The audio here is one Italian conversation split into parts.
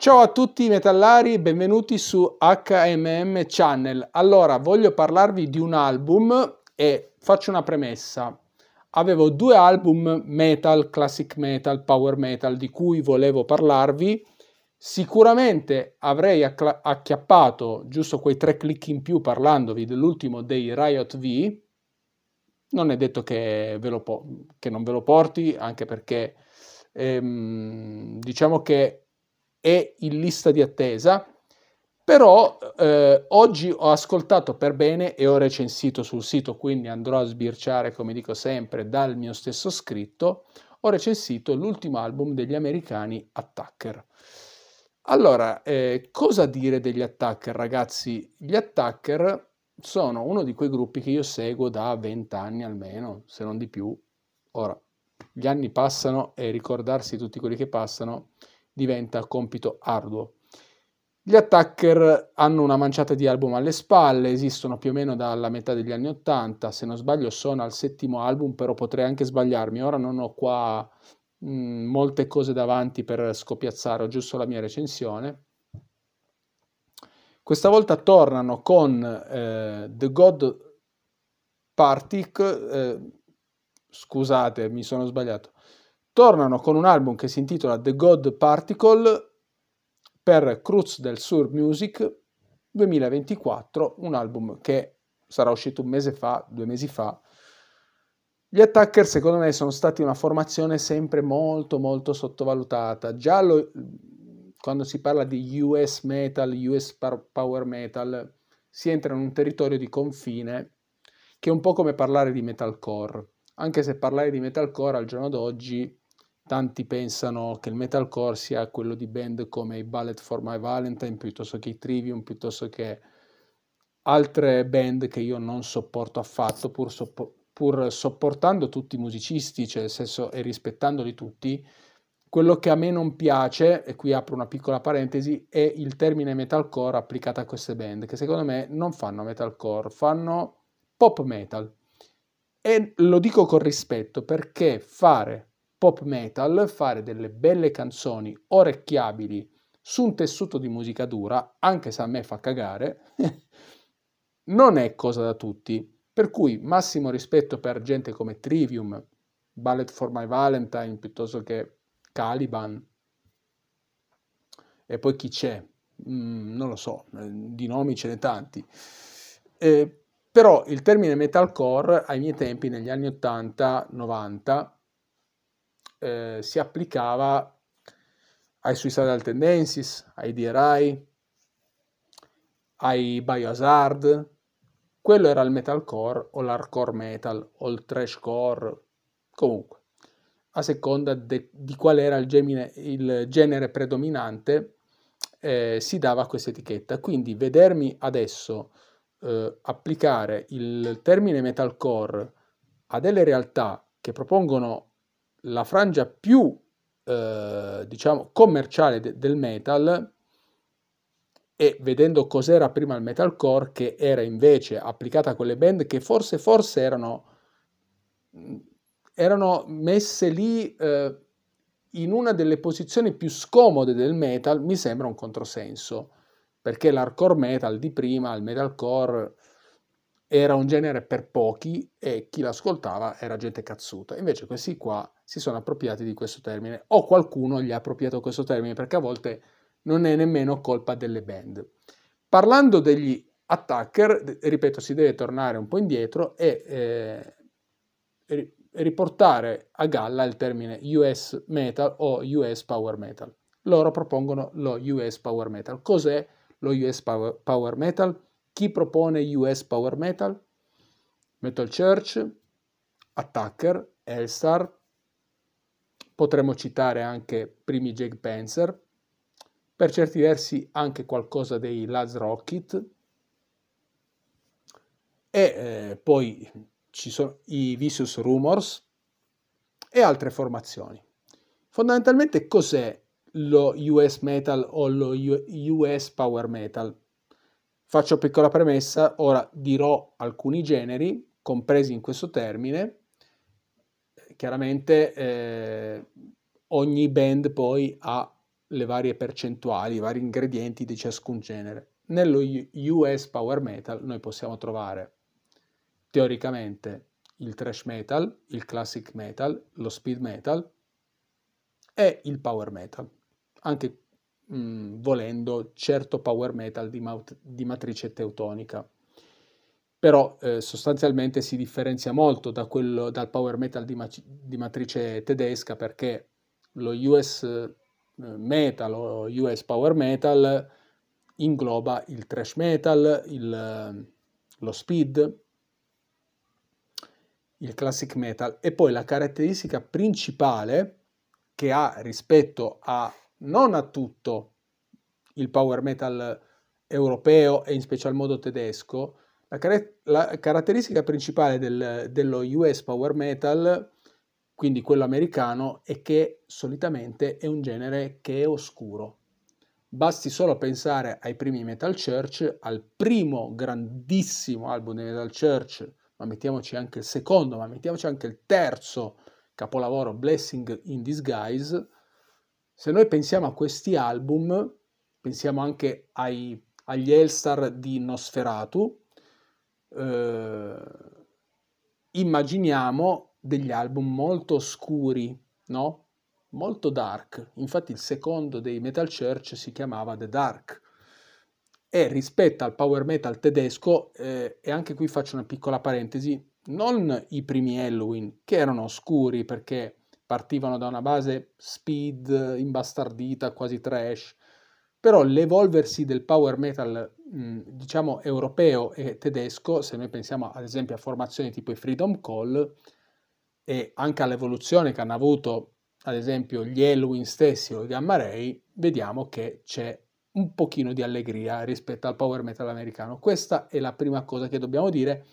Ciao a tutti i metallari, benvenuti su HMM Channel. Allora, voglio parlarvi di un album e faccio una premessa. Avevo due album metal, classic metal, power metal, di cui volevo parlarvi. Sicuramente avrei acchiappato giusto quei tre clic in più parlandovi dell'ultimo dei Riot V. Non è detto che, che non ve lo porti, anche perché ehm, diciamo che è in lista di attesa, però eh, oggi ho ascoltato per bene e ho recensito sul sito, quindi andrò a sbirciare, come dico sempre, dal mio stesso scritto, ho recensito l'ultimo album degli americani Attacker. Allora, eh, cosa dire degli Attacker, ragazzi? Gli Attacker sono uno di quei gruppi che io seguo da 20 anni almeno, se non di più. Ora, gli anni passano e ricordarsi tutti quelli che passano diventa compito arduo. Gli attacker hanno una manciata di album alle spalle, esistono più o meno dalla metà degli anni Ottanta, se non sbaglio sono al settimo album, però potrei anche sbagliarmi, ora non ho qua mh, mm, molte cose davanti per scopiazzare, ho giusto la mia recensione. Questa volta tornano con eh, The God Partic, eh, scusate mi sono sbagliato, tornano con un album che si intitola The God Particle per Cruz del Sur Music 2024, un album che sarà uscito un mese fa, due mesi fa. Gli attacker secondo me sono stati una formazione sempre molto molto sottovalutata. Già lo, quando si parla di US metal, US power metal, si entra in un territorio di confine che è un po' come parlare di metalcore anche se parlare di metalcore al giorno d'oggi tanti pensano che il metalcore sia quello di band come i Ballet for My Valentine piuttosto che i Trivium piuttosto che altre band che io non sopporto affatto pur, soppo- pur sopportando tutti i musicisti cioè nel senso e rispettandoli tutti quello che a me non piace, e qui apro una piccola parentesi, è il termine metalcore applicato a queste band, che secondo me non fanno metalcore, fanno pop metal. E lo dico con rispetto perché fare pop metal, fare delle belle canzoni orecchiabili su un tessuto di musica dura, anche se a me fa cagare, non è cosa da tutti. Per cui massimo rispetto per gente come Trivium, Ballet for My Valentine piuttosto che Caliban. E poi chi c'è? Mm, non lo so, di nomi ce ne tanti. Eh, però il termine metalcore ai miei tempi, negli anni 80-90, eh, si applicava ai Suicidal Tendencies, ai DRI, ai Biohazard. Quello era il metalcore o l'hardcore metal o il trashcore, comunque, a seconda de- di qual era il, gemine, il genere predominante, eh, si dava questa etichetta. Quindi vedermi adesso eh, applicare il termine metalcore a delle realtà che propongono la frangia più, eh, diciamo, commerciale de- del metal e vedendo cos'era prima il metalcore che era invece applicata a quelle band che forse, forse erano, mm, erano messe lì... Eh, in una delle posizioni più scomode del metal mi sembra un controsenso perché l'hardcore metal di prima, il metalcore, era un genere per pochi e chi l'ascoltava era gente cazzuta. Invece questi qua si sono appropriati di questo termine o qualcuno gli ha appropriato questo termine perché a volte non è nemmeno colpa delle band. Parlando degli attacker, ripeto, si deve tornare un po' indietro e eh, riportare a galla il termine US metal o US power metal. Loro propongono lo US power metal. Cos'è? lo US Power, Power Metal, chi propone US Power Metal, Metal Church, Attacker, Elstar, potremmo citare anche primi Jake Panzer, per certi versi anche qualcosa dei Laz Rocket, e eh, poi ci sono i Vicious Rumors e altre formazioni. Fondamentalmente cos'è lo US metal o lo US power metal. Faccio piccola premessa, ora dirò alcuni generi compresi in questo termine. Chiaramente eh, ogni band poi ha le varie percentuali, i vari ingredienti di ciascun genere. Nello US power metal noi possiamo trovare teoricamente il thrash metal, il classic metal, lo speed metal e il power metal anche mh, volendo certo power metal di, mat- di matrice teutonica. Però eh, sostanzialmente si differenzia molto da quello, dal power metal di, ma- di matrice tedesca perché lo US eh, metal o US power metal ingloba il thrash metal, il, lo speed, il classic metal e poi la caratteristica principale che ha rispetto a non a tutto il power metal europeo e in special modo tedesco, la, car- la caratteristica principale del, dello US power metal, quindi quello americano, è che solitamente è un genere che è oscuro. Basti solo pensare ai primi Metal Church, al primo grandissimo album di Metal Church, ma mettiamoci anche il secondo, ma mettiamoci anche il terzo capolavoro Blessing in Disguise, se noi pensiamo a questi album, pensiamo anche ai, agli Elstar di Nosferatu, eh, immaginiamo degli album molto scuri, no? molto dark. Infatti il secondo dei Metal Church si chiamava The Dark. E rispetto al power metal tedesco, eh, e anche qui faccio una piccola parentesi, non i primi Halloween, che erano oscuri perché partivano da una base speed, imbastardita, quasi trash, però l'evolversi del power metal, diciamo, europeo e tedesco, se noi pensiamo ad esempio a formazioni tipo i Freedom Call, e anche all'evoluzione che hanno avuto ad esempio gli Halloween stessi o i Gamma Ray, vediamo che c'è un pochino di allegria rispetto al power metal americano. Questa è la prima cosa che dobbiamo dire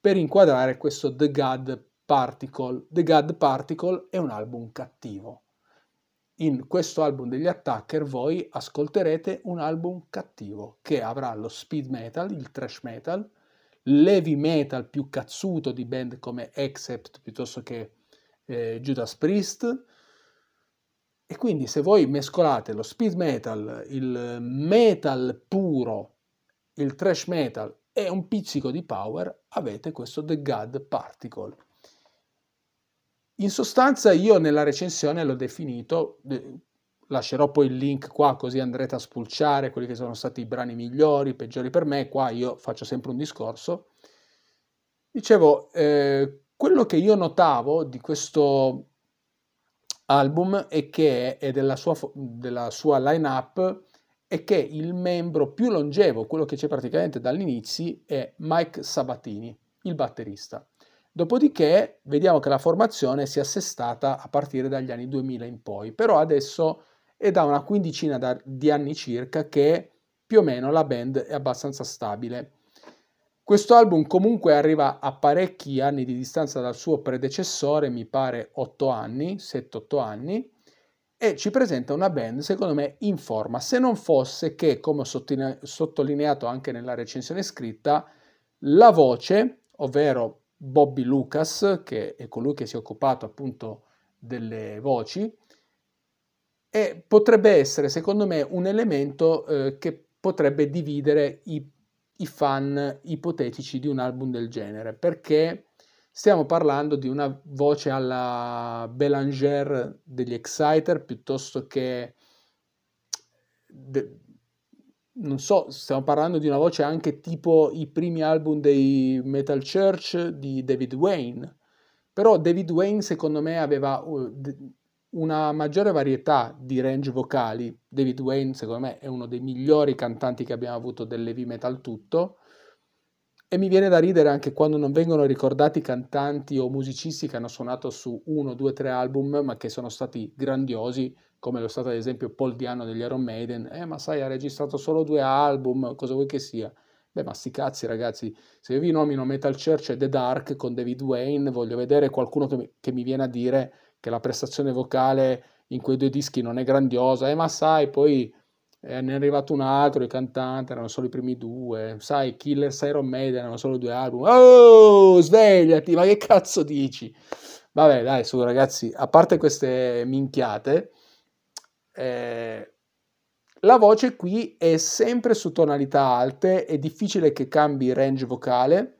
per inquadrare questo The God Particle, The God Particle è un album cattivo. In questo album degli Attacker voi ascolterete un album cattivo che avrà lo speed metal, il thrash metal, l'heavy metal più cazzuto di band come Except piuttosto che eh, Judas Priest, e quindi se voi mescolate lo speed metal, il metal puro, il thrash metal e un pizzico di power, avete questo The God Particle. In sostanza io nella recensione l'ho definito, lascerò poi il link qua così andrete a spulciare quelli che sono stati i brani migliori, peggiori per me, qua io faccio sempre un discorso. Dicevo, eh, quello che io notavo di questo album è che, e della sua, della sua line-up, è che il membro più longevo, quello che c'è praticamente dall'inizio, è Mike Sabatini, il batterista. Dopodiché vediamo che la formazione si è assestata a partire dagli anni 2000 in poi, però adesso è da una quindicina di anni circa che più o meno la band è abbastanza stabile. Questo album comunque arriva a parecchi anni di distanza dal suo predecessore, mi pare 8 anni, 7-8 anni, e ci presenta una band secondo me in forma, se non fosse che, come ho sottolineato anche nella recensione scritta, la voce, ovvero Bobby Lucas, che è colui che si è occupato appunto delle voci, e potrebbe essere, secondo me, un elemento eh, che potrebbe dividere i, i, fan ipotetici di un album del genere, perché stiamo parlando di una voce alla Belanger degli Exciter piuttosto che de- non so, stiamo parlando di una voce anche tipo i primi album dei Metal Church di David Wayne. Però David Wayne secondo me aveva una maggiore varietà di range vocali. David Wayne secondo me è uno dei migliori cantanti che abbiamo avuto del heavy metal tutto. E mi viene da ridere anche quando non vengono ricordati cantanti o musicisti che hanno suonato su uno, due, tre album, ma che sono stati grandiosi come lo è stato ad esempio Paul Diano degli Iron Maiden, eh ma sai ha registrato solo due album, cosa vuoi che sia? Beh, ma sti cazzi, ragazzi, se io vi nomino Metal Church e The Dark con David Wayne, voglio vedere qualcuno che mi, che mi, viene a dire che la prestazione vocale in quei due dischi non è grandiosa. Eh, ma sai, poi eh, ne è arrivato un altro, i cantanti erano solo i primi due. Sai, Killer Iron Maiden erano solo due album. Oh, svegliati, ma che cazzo dici? Vabbè, dai, su, ragazzi, a parte queste minchiate, eh, la voce qui è sempre su tonalità alte, è difficile che cambi range vocale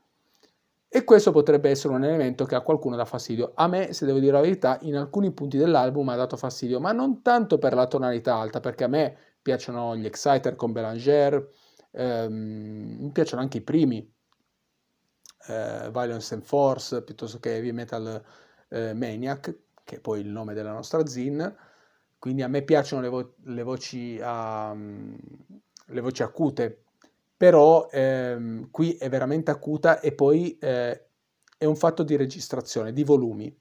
e questo potrebbe essere un elemento che a qualcuno dà fastidio. A me, se devo dire la verità, in alcuni punti dell'album ha dato fastidio, ma non tanto per la tonalità alta, perché a me piacciono gli Exciter con Belanger, ehm, mi piacciono anche i primi, eh, Violence and Force piuttosto che Heavy Metal eh, Maniac, che è poi il nome della nostra zin, quindi a me piacciono le, vo- le, voci, um, le voci, acute, però ehm, qui è veramente acuta e poi eh, è un fatto di registrazione, di volumi.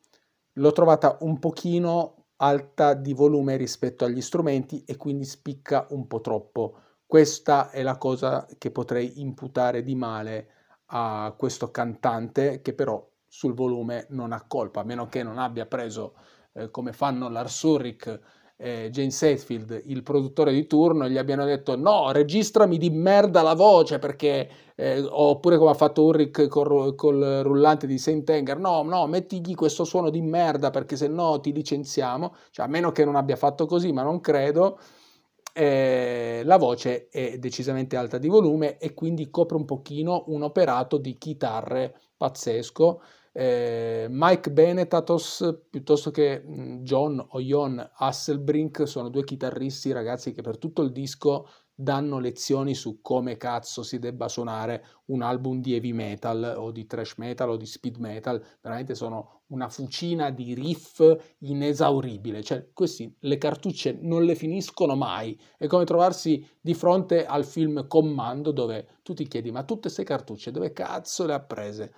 L'ho trovata un pochino alta di volume rispetto agli strumenti e quindi spicca un po' troppo. Questa è la cosa che potrei imputare di male a questo cantante che però sul volume non ha colpa, a meno che non abbia preso eh, come fanno l'Arsuric eh, James Hetfield, il produttore di turno, gli abbiano detto no, registrami di merda la voce perché, eh, oppure come ha fatto Ulrich col, col rullante di Saint Sentenger, no, no, mettigli questo suono di merda perché se no ti licenziamo, cioè, a meno che non abbia fatto così, ma non credo, eh, la voce è decisamente alta di volume e quindi copre un pochino un operato di chitarre pazzesco, eh, Mike Benetatos piuttosto che mm, John o Jon Hasselbrink sono due chitarristi ragazzi che per tutto il disco danno lezioni su come cazzo si debba suonare un album di heavy metal o di thrash metal o di speed metal, veramente sono una fucina di riff inesauribile, cioè questi le cartucce non le finiscono mai, è come trovarsi di fronte al film Commando dove tu ti chiedi ma tutte queste cartucce dove cazzo le ha prese?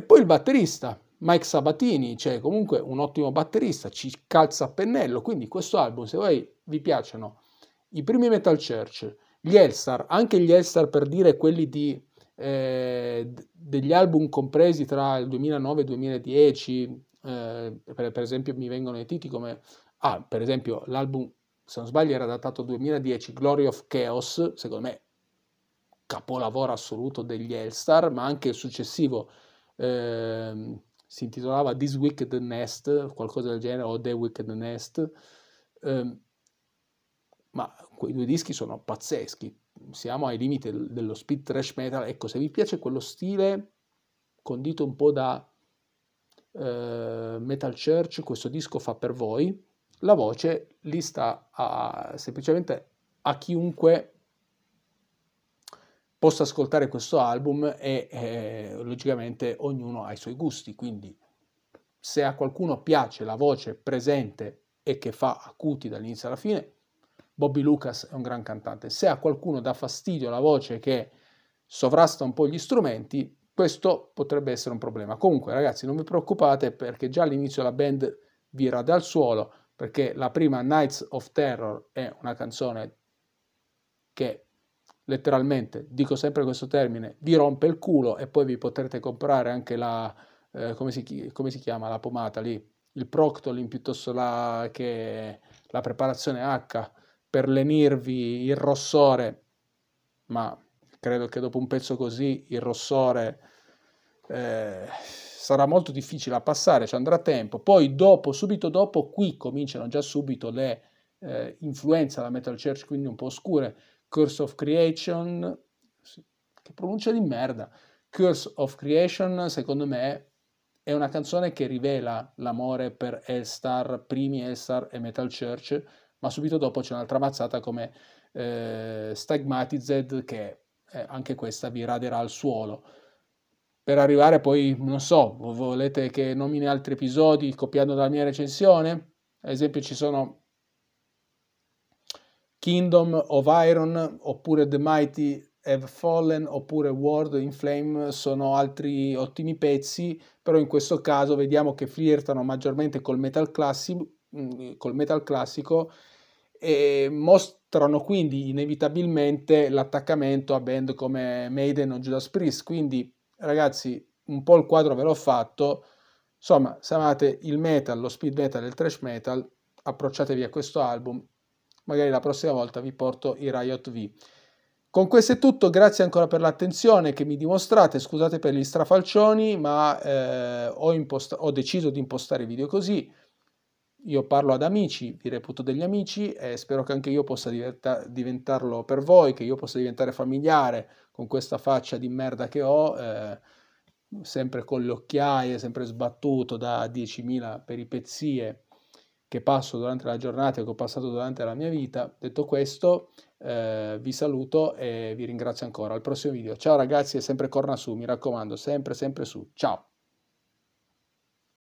E poi il batterista, Mike Sabatini, cioè comunque un ottimo batterista, ci calza a pennello, quindi questo album, se voi vi piacciono i primi Metal Church, gli Elstar, anche gli Elstar per dire quelli di, eh, degli album compresi tra il 2009 e il 2010, eh, per, per, esempio mi vengono i titoli come, ah, per esempio l'album, se non sbaglio era datato 2010, Glory of Chaos, secondo me capolavoro assoluto degli Elstar, ma anche il successivo eh, si intitolava This Wicked Nest, qualcosa del genere, o The Wicked Nest, eh, ma quei due dischi sono pazzeschi, siamo ai limiti dello speed thrash metal, ecco, se vi piace quello stile condito un po' da eh, Metal Church, questo disco fa per voi, la voce lì sta a, semplicemente a chiunque possa ascoltare questo album e eh, logicamente ognuno ha i suoi gusti, quindi se a qualcuno piace la voce presente e che fa acuti dall'inizio alla fine, Bobby Lucas è un gran cantante. Se a qualcuno dà fastidio la voce che sovrasta un po' gli strumenti, questo potrebbe essere un problema. Comunque ragazzi non vi preoccupate perché già all'inizio la band vira dal suolo, perché la prima Nights of Terror è una canzone che letteralmente, dico sempre questo termine, vi rompe il culo e poi vi potrete comprare anche la, eh, come, si, come, si, chiama, la pomata lì, il Proctolin piuttosto la, che la preparazione H per lenirvi il rossore, ma credo che dopo un pezzo così il rossore eh, sarà molto difficile a passare, ci andrà tempo. Poi dopo, subito dopo, qui cominciano già subito le eh, influenze della Metal Church, quindi un po' oscure, Curse of Creation, che pronuncia di merda. Curse of Creation, secondo me, è una canzone che rivela l'amore per Elstar, primi Elstar e Metal Church, ma subito dopo c'è un'altra mazzata come eh, Stigmatized, che eh, anche questa vi raderà al suolo. Per arrivare poi, non so, volete che nomini altri episodi copiando dalla mia recensione? Ad esempio ci sono Kingdom of Iron oppure The Mighty Have Fallen oppure World in Flame sono altri ottimi pezzi, però in questo caso vediamo che flirtano maggiormente col metal, classi- mm, col metal classico e mostrano quindi inevitabilmente l'attaccamento a band come Maiden o Judas Priest. Quindi ragazzi, un po' il quadro ve l'ho fatto. Insomma, se amate il metal, lo speed metal e il thrash metal, approcciatevi a questo album magari la prossima volta vi porto i Riot V. Con questo è tutto, grazie ancora per l'attenzione che mi dimostrate, scusate per gli strafalcioni, ma eh, ho, ho, deciso di impostare i video così. Io parlo ad amici, vi reputo degli amici e spero che anche io possa diventarlo per voi, che io possa diventare familiare con questa faccia di merda che ho, eh, sempre con le occhiaie, sempre sbattuto da 10.000 peripezie che passo durante la giornata e che ho passato durante la mia vita. Detto questo, eh, vi saluto e vi ringrazio ancora. Al prossimo video. Ciao ragazzi e sempre corna su, mi raccomando, sempre sempre su. Ciao.